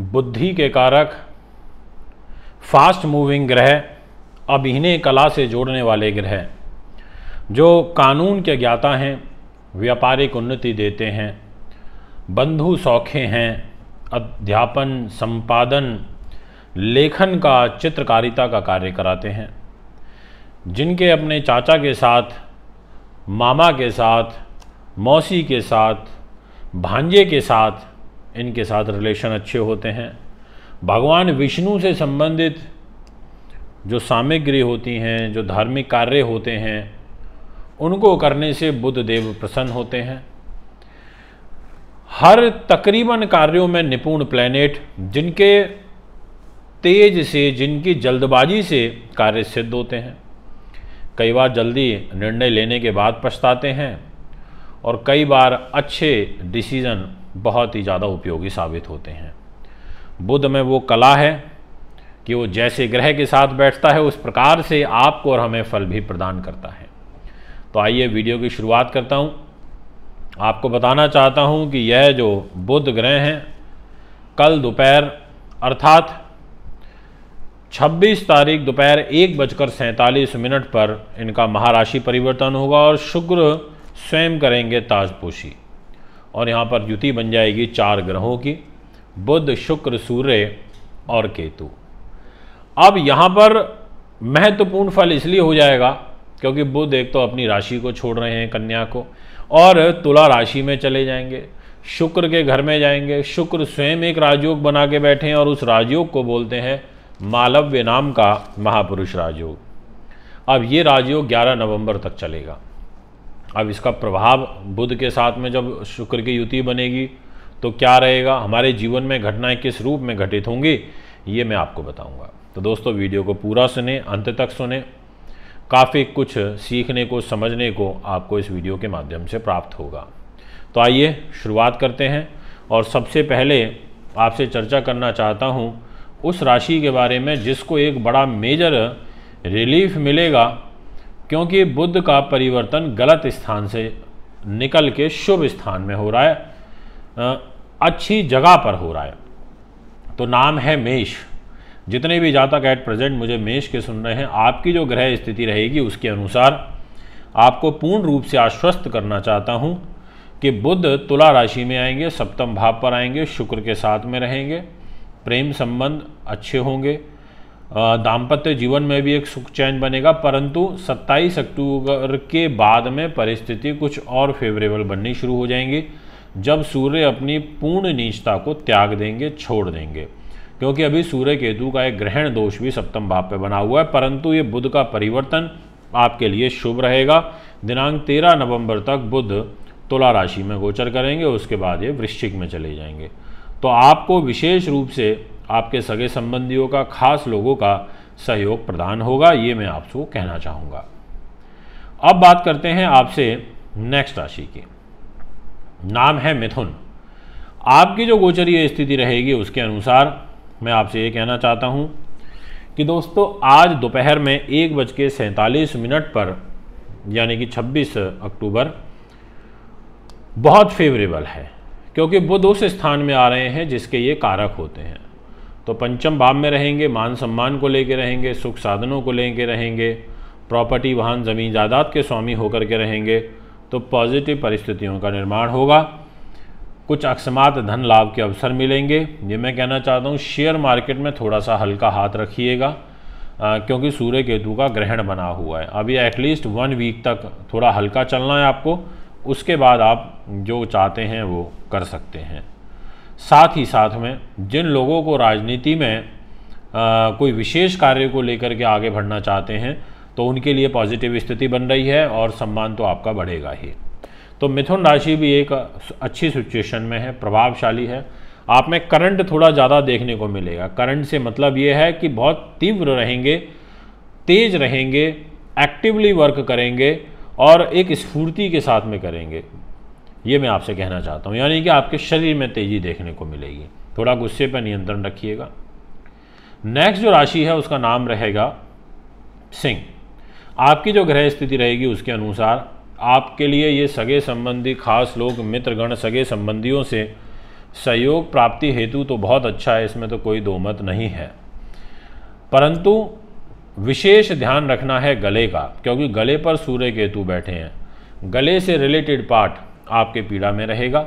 बुद्धि के कारक फास्ट मूविंग ग्रह इन्हें कला से जोड़ने वाले ग्रह जो कानून के ज्ञाता हैं व्यापारिक उन्नति देते हैं बंधु सौखे हैं अध्यापन संपादन लेखन का चित्रकारिता का कार्य कराते हैं जिनके अपने चाचा के साथ मामा के साथ मौसी के साथ भांजे के साथ इनके साथ रिलेशन अच्छे होते हैं भगवान विष्णु से संबंधित जो सामग्री होती हैं जो धार्मिक कार्य होते हैं उनको करने से बुद्ध देव प्रसन्न होते हैं हर तकरीबन कार्यों में निपुण प्लेनेट जिनके तेज से जिनकी जल्दबाजी से कार्य सिद्ध होते हैं कई बार जल्दी निर्णय लेने के बाद पछताते हैं और कई बार अच्छे डिसीजन बहुत ही ज़्यादा उपयोगी साबित होते हैं बुद्ध में वो कला है कि वो जैसे ग्रह के साथ बैठता है उस प्रकार से आपको और हमें फल भी प्रदान करता है तो आइए वीडियो की शुरुआत करता हूँ आपको बताना चाहता हूँ कि यह जो बुध ग्रह हैं कल दोपहर अर्थात 26 तारीख दोपहर एक बजकर सैंतालीस मिनट पर इनका महाराशि परिवर्तन होगा और शुक्र स्वयं करेंगे ताजपोशी और यहाँ पर युति बन जाएगी चार ग्रहों की बुध शुक्र सूर्य और केतु अब यहाँ पर महत्वपूर्ण फल इसलिए हो जाएगा क्योंकि बुध एक तो अपनी राशि को छोड़ रहे हैं कन्या को और तुला राशि में चले जाएंगे शुक्र के घर में जाएंगे शुक्र स्वयं एक राजयोग बना के बैठे हैं और उस राजयोग को बोलते हैं मालव्य नाम का महापुरुष राजयोग अब ये राजयोग 11 नवंबर तक चलेगा अब इसका प्रभाव बुध के साथ में जब शुक्र की युति बनेगी तो क्या रहेगा हमारे जीवन में घटनाएं किस रूप में घटित होंगी ये मैं आपको बताऊंगा तो दोस्तों वीडियो को पूरा सुने अंत तक सुने काफ़ी कुछ सीखने को समझने को आपको इस वीडियो के माध्यम से प्राप्त होगा तो आइए शुरुआत करते हैं और सबसे पहले आपसे चर्चा करना चाहता हूँ उस राशि के बारे में जिसको एक बड़ा मेजर रिलीफ मिलेगा क्योंकि बुद्ध का परिवर्तन गलत स्थान से निकल के शुभ स्थान में हो रहा है अच्छी जगह पर हो रहा है तो नाम है मेष जितने भी जातक एट प्रेजेंट मुझे मेष के सुन रहे हैं आपकी जो ग्रह स्थिति रहेगी उसके अनुसार आपको पूर्ण रूप से आश्वस्त करना चाहता हूँ कि बुद्ध तुला राशि में आएंगे सप्तम भाव पर आएंगे शुक्र के साथ में रहेंगे प्रेम संबंध अच्छे होंगे दाम्पत्य जीवन में भी एक सुख चैन बनेगा परंतु 27 अक्टूबर के बाद में परिस्थिति कुछ और फेवरेबल बननी शुरू हो जाएंगी जब सूर्य अपनी पूर्ण निजता को त्याग देंगे छोड़ देंगे क्योंकि अभी सूर्य केतु का एक ग्रहण दोष भी सप्तम भाव पर बना हुआ है परंतु ये बुद्ध का परिवर्तन आपके लिए शुभ रहेगा दिनांक तेरह नवंबर तक बुध तुला राशि में गोचर करेंगे उसके बाद ये वृश्चिक में चले जाएंगे तो आपको विशेष रूप से आपके सगे संबंधियों का खास लोगों का सहयोग प्रदान होगा ये मैं आपको कहना चाहूँगा अब बात करते हैं आपसे नेक्स्ट राशि की नाम है मिथुन आपकी जो गोचरीय स्थिति रहेगी उसके अनुसार मैं आपसे ये कहना चाहता हूँ कि दोस्तों आज दोपहर में एक बज के सैंतालीस मिनट पर यानी कि 26 अक्टूबर बहुत फेवरेबल है क्योंकि बुध उस स्थान में आ रहे हैं जिसके ये कारक होते हैं तो पंचम भाव में रहेंगे मान सम्मान को लेकर रहेंगे सुख साधनों को लेकर रहेंगे प्रॉपर्टी वाहन ज़मीन जायदाद के स्वामी होकर के रहेंगे तो पॉजिटिव परिस्थितियों का निर्माण होगा कुछ अकस्मात धन लाभ के अवसर मिलेंगे ये मैं कहना चाहता हूँ शेयर मार्केट में थोड़ा सा हल्का हाथ रखिएगा क्योंकि सूर्य केतु का ग्रहण बना हुआ है अभी एटलीस्ट वन वीक तक थोड़ा हल्का चलना है आपको उसके बाद आप जो चाहते हैं वो कर सकते हैं साथ ही साथ में जिन लोगों को राजनीति में आ, कोई विशेष कार्य को लेकर के आगे बढ़ना चाहते हैं तो उनके लिए पॉजिटिव स्थिति बन रही है और सम्मान तो आपका बढ़ेगा ही तो मिथुन राशि भी एक अच्छी सिचुएशन में है प्रभावशाली है आप में करंट थोड़ा ज़्यादा देखने को मिलेगा करंट से मतलब ये है कि बहुत तीव्र रहेंगे तेज रहेंगे एक्टिवली वर्क करेंगे और एक स्फूर्ति के साथ में करेंगे ये मैं आपसे कहना चाहता हूँ यानी कि आपके शरीर में तेज़ी देखने को मिलेगी थोड़ा गुस्से पर नियंत्रण रखिएगा नेक्स्ट जो राशि है उसका नाम रहेगा सिंह आपकी जो ग्रह स्थिति रहेगी उसके अनुसार आपके लिए ये सगे संबंधी खास लोग मित्रगण सगे संबंधियों से सहयोग प्राप्ति हेतु तो बहुत अच्छा है इसमें तो कोई दो मत नहीं है परंतु विशेष ध्यान रखना है गले का क्योंकि गले पर सूर्य केतु बैठे हैं गले से रिलेटेड पार्ट आपके पीड़ा में रहेगा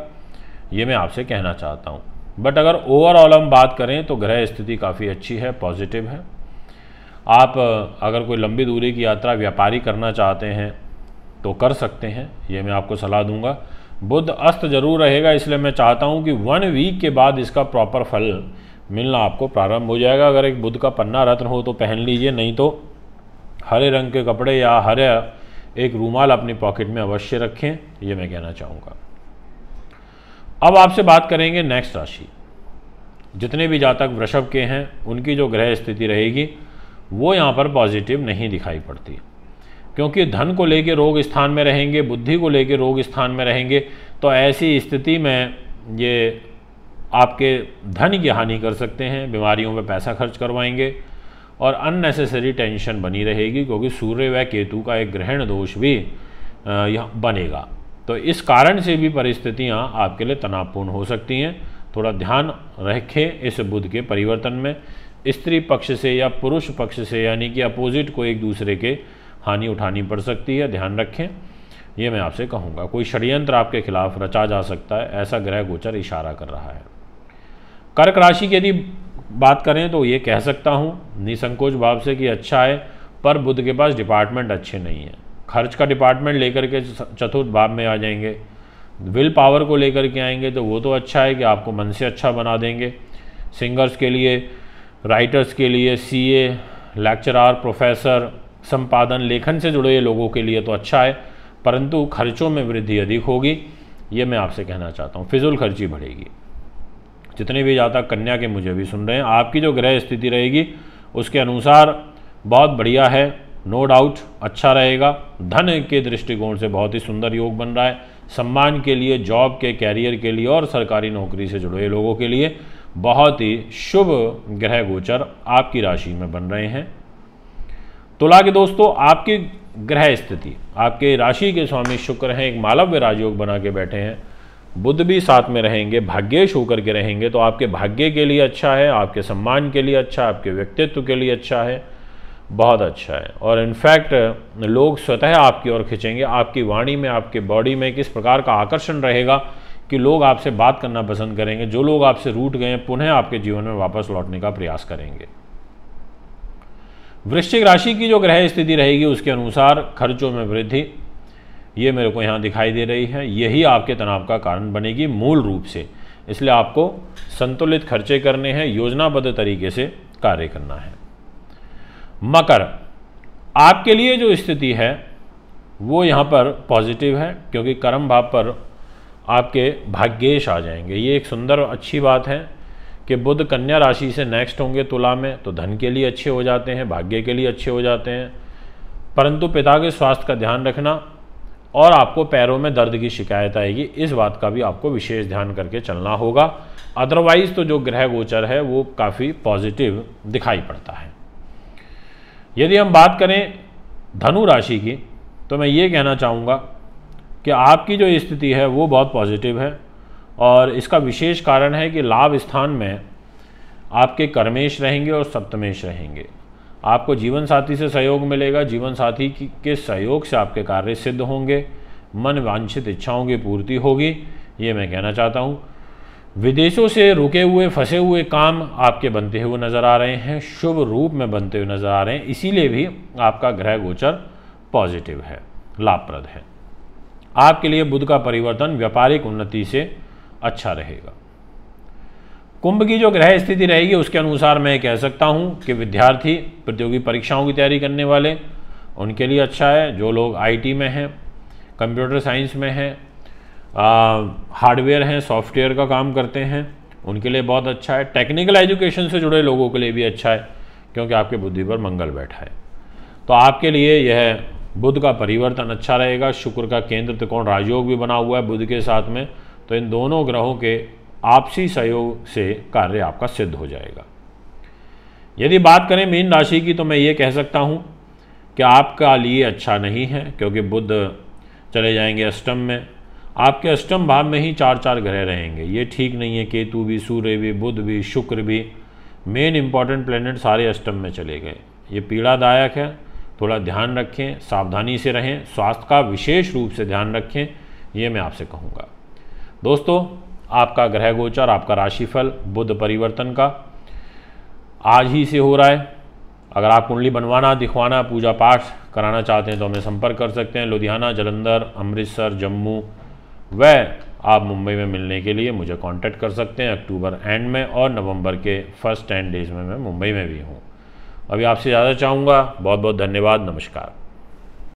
ये मैं आपसे कहना चाहता हूँ बट अगर ओवरऑल हम बात करें तो ग्रह स्थिति काफ़ी अच्छी है पॉजिटिव है आप अगर कोई लंबी दूरी की यात्रा व्यापारी करना चाहते हैं तो कर सकते हैं ये मैं आपको सलाह दूंगा बुद्ध अस्त जरूर रहेगा इसलिए मैं चाहता हूँ कि वन वीक के बाद इसका प्रॉपर फल मिलना आपको प्रारंभ हो जाएगा अगर एक बुद्ध का पन्ना रत्न हो तो पहन लीजिए नहीं तो हरे रंग के कपड़े या हरे एक रूमाल अपनी पॉकेट में अवश्य रखें यह मैं कहना चाहूँगा अब आपसे बात करेंगे नेक्स्ट राशि जितने भी जातक वृषभ के हैं उनकी जो ग्रह स्थिति रहेगी वो यहाँ पर पॉजिटिव नहीं दिखाई पड़ती क्योंकि धन को लेकर रोग स्थान में रहेंगे बुद्धि को लेकर रोग स्थान में रहेंगे तो ऐसी स्थिति में ये आपके धन की हानि कर सकते हैं बीमारियों पर पैसा खर्च करवाएंगे और अननेसेसरी टेंशन बनी रहेगी क्योंकि सूर्य व केतु का एक ग्रहण दोष भी यहाँ बनेगा तो इस कारण से भी परिस्थितियाँ आपके लिए तनावपूर्ण हो सकती हैं थोड़ा ध्यान रखें इस बुध के परिवर्तन में स्त्री पक्ष से या पुरुष पक्ष से यानी कि अपोजिट को एक दूसरे के हानि उठानी पड़ सकती है ध्यान रखें ये मैं आपसे कहूँगा कोई षड्यंत्र आपके खिलाफ रचा जा सकता है ऐसा ग्रह गोचर इशारा कर रहा है कर्क राशि की यदि बात करें तो ये कह सकता हूँ निसंकोच भाव से कि अच्छा है पर बुद्ध के पास डिपार्टमेंट अच्छे नहीं हैं खर्च का डिपार्टमेंट लेकर के चतुर्थ भाव में आ जाएंगे विल पावर को लेकर के आएंगे तो वो तो अच्छा है कि आपको मन से अच्छा बना देंगे सिंगर्स के लिए राइटर्स के लिए सीए लेक्चरार प्रोफेसर संपादन लेखन से जुड़े लोगों के लिए तो अच्छा है परंतु खर्चों में वृद्धि अधिक होगी ये मैं आपसे कहना चाहता हूँ फिजूल खर्ची बढ़ेगी जितने भी जातक कन्या के मुझे भी सुन रहे हैं आपकी जो ग्रह स्थिति रहेगी उसके अनुसार बहुत बढ़िया है नो डाउट अच्छा रहेगा धन के दृष्टिकोण से बहुत ही सुंदर योग बन रहा है सम्मान के लिए जॉब के कैरियर के लिए और सरकारी नौकरी से जुड़े लोगों के लिए बहुत ही शुभ ग्रह गोचर आपकी राशि में बन रहे हैं तुला तो के दोस्तों आपकी ग्रह स्थिति आपके राशि के स्वामी शुक्र हैं एक मालव्य राजयोग बना के बैठे हैं बुद्ध भी साथ में रहेंगे भाग्येश होकर के रहेंगे तो आपके भाग्य के लिए अच्छा है आपके सम्मान के लिए अच्छा आपके व्यक्तित्व के लिए अच्छा है बहुत अच्छा है और इनफैक्ट लोग स्वतः आपकी ओर खींचेंगे आपकी वाणी में आपके बॉडी में किस प्रकार का आकर्षण रहेगा कि लोग आपसे बात करना पसंद करेंगे जो लोग आपसे रूट गए पुनः आपके जीवन में वापस लौटने का प्रयास करेंगे वृश्चिक राशि की जो ग्रह स्थिति रहेगी उसके अनुसार खर्चों में वृद्धि ये मेरे को यहाँ दिखाई दे रही है यही आपके तनाव का कारण बनेगी मूल रूप से इसलिए आपको संतुलित खर्चे करने हैं योजनाबद्ध तरीके से कार्य करना है मकर आपके लिए जो स्थिति है वो यहाँ पर पॉजिटिव है क्योंकि कर्म भाव पर आपके भाग्येश आ जाएंगे ये एक सुंदर अच्छी बात है कि बुद्ध कन्या राशि से नेक्स्ट होंगे तुला में तो धन के लिए अच्छे हो जाते हैं भाग्य के लिए अच्छे हो जाते हैं परंतु पिता के स्वास्थ्य का ध्यान रखना और आपको पैरों में दर्द की शिकायत आएगी इस बात का भी आपको विशेष ध्यान करके चलना होगा अदरवाइज़ तो जो ग्रह गोचर है वो काफ़ी पॉजिटिव दिखाई पड़ता है यदि हम बात करें धनु राशि की तो मैं ये कहना चाहूँगा कि आपकी जो स्थिति है वो बहुत पॉजिटिव है और इसका विशेष कारण है कि लाभ स्थान में आपके कर्मेश रहेंगे और सप्तमेश रहेंगे आपको जीवन साथी से सहयोग मिलेगा जीवन साथी के सहयोग से आपके कार्य सिद्ध होंगे मन वांछित इच्छाओं की पूर्ति होगी ये मैं कहना चाहता हूँ विदेशों से रुके हुए फंसे हुए काम आपके बनते हुए नज़र आ रहे हैं शुभ रूप में बनते हुए नज़र आ रहे हैं इसीलिए भी आपका ग्रह गोचर पॉजिटिव है लाभप्रद है आपके लिए बुध का परिवर्तन व्यापारिक उन्नति से अच्छा रहेगा कुंभ की जो ग्रह स्थिति रहेगी उसके अनुसार मैं कह सकता हूँ कि विद्यार्थी प्रतियोगी परीक्षाओं की तैयारी करने वाले उनके लिए अच्छा है जो लोग आईटी में हैं कंप्यूटर साइंस में हैं हार्डवेयर हैं सॉफ्टवेयर का काम करते हैं उनके लिए बहुत अच्छा है टेक्निकल एजुकेशन से जुड़े लोगों के लिए भी अच्छा है क्योंकि आपके बुद्धि पर मंगल बैठा है तो आपके लिए यह बुद्ध का परिवर्तन अच्छा रहेगा शुक्र का केंद्र त्रिकोण राजयोग भी बना हुआ है बुद्ध के साथ में तो इन दोनों ग्रहों के आपसी सहयोग से कार्य आपका सिद्ध हो जाएगा यदि बात करें मीन राशि की तो मैं ये कह सकता हूँ कि आपका लिए अच्छा नहीं है क्योंकि बुद्ध चले जाएंगे अष्टम में आपके अष्टम भाव में ही चार चार ग्रह रहेंगे ये ठीक नहीं है केतु भी सूर्य भी बुध भी शुक्र भी मेन इंपॉर्टेंट प्लेनेट सारे अष्टम में चले गए ये पीड़ादायक है थोड़ा ध्यान रखें सावधानी से रहें स्वास्थ्य का विशेष रूप से ध्यान रखें ये मैं आपसे कहूँगा दोस्तों आपका ग्रह गोचर आपका राशिफल बुद्ध परिवर्तन का आज ही से हो रहा है अगर आप कुंडली बनवाना दिखवाना पूजा पाठ कराना चाहते हैं तो हमें संपर्क कर सकते हैं लुधियाना जलंधर अमृतसर जम्मू व आप मुंबई में मिलने के लिए मुझे कांटेक्ट कर सकते हैं अक्टूबर एंड में और नवंबर के फर्स्ट टेन डेज में मैं मुंबई में भी हूँ अभी आपसे ज़्यादा चाहूँगा बहुत बहुत धन्यवाद नमस्कार